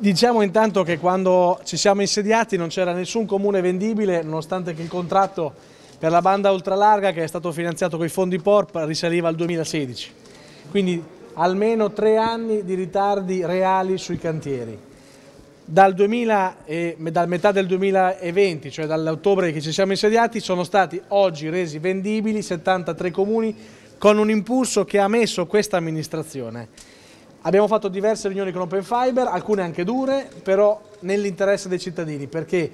Diciamo intanto che quando ci siamo insediati non c'era nessun comune vendibile, nonostante che il contratto per la banda ultralarga che è stato finanziato con i fondi PORP risaliva al 2016. Quindi almeno tre anni di ritardi reali sui cantieri. Dal, 2000 e, dal metà del 2020, cioè dall'ottobre che ci siamo insediati, sono stati oggi resi vendibili 73 comuni con un impulso che ha messo questa amministrazione Abbiamo fatto diverse riunioni con Open Fiber, alcune anche dure, però nell'interesse dei cittadini, perché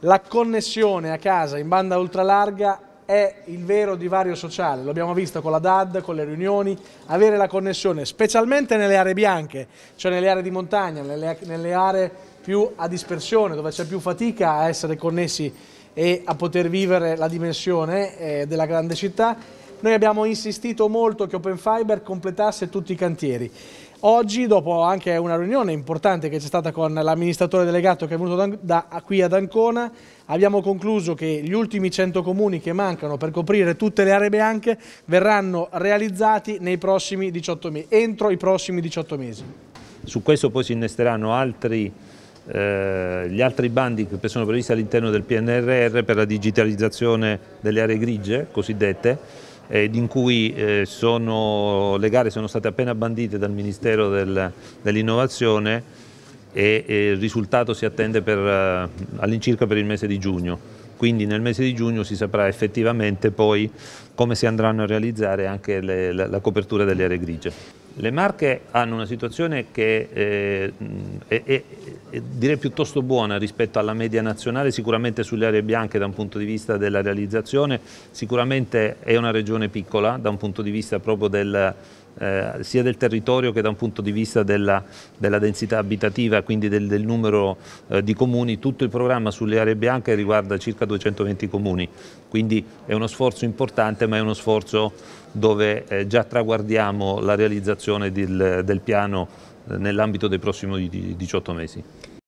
la connessione a casa in banda ultralarga è il vero divario sociale, lo abbiamo visto con la DAD, con le riunioni, avere la connessione, specialmente nelle aree bianche, cioè nelle aree di montagna, nelle, nelle aree più a dispersione, dove c'è più fatica a essere connessi e a poter vivere la dimensione eh, della grande città, noi abbiamo insistito molto che Open Fiber completasse tutti i cantieri. Oggi, dopo anche una riunione importante che c'è stata con l'amministratore delegato che è venuto da, da, qui ad Ancona, abbiamo concluso che gli ultimi 100 comuni che mancano per coprire tutte le aree bianche verranno realizzati entro i prossimi 18 mesi. Su questo poi si innesteranno altri, eh, gli altri bandi che sono previsti all'interno del PNRR per la digitalizzazione delle aree grigie cosiddette, in cui eh, sono, le gare sono state appena bandite dal Ministero del, dell'Innovazione e, e, il risultato si attende eh, all'incirca per il mese di giugno. Quindi nel mese di giugno si saprà effettivamente poi come si andranno a realizzare anche le, la, la copertura delle aree grigie. Le Marche hanno una situazione che eh, è, è, eh, direi piuttosto buona rispetto alla media nazionale, sicuramente sulle aree bianche da un punto di vista della realizzazione, sicuramente è una regione piccola da un punto di vista proprio del eh, sia del territorio che da un punto di vista della, della densità abitativa, quindi del, del numero eh, di comuni. Tutto il programma sulle aree bianche riguarda circa 220 comuni, quindi è uno sforzo importante ma è uno sforzo dove eh, già traguardiamo la realizzazione del, del piano eh, nell'ambito dei prossimi 18 mesi.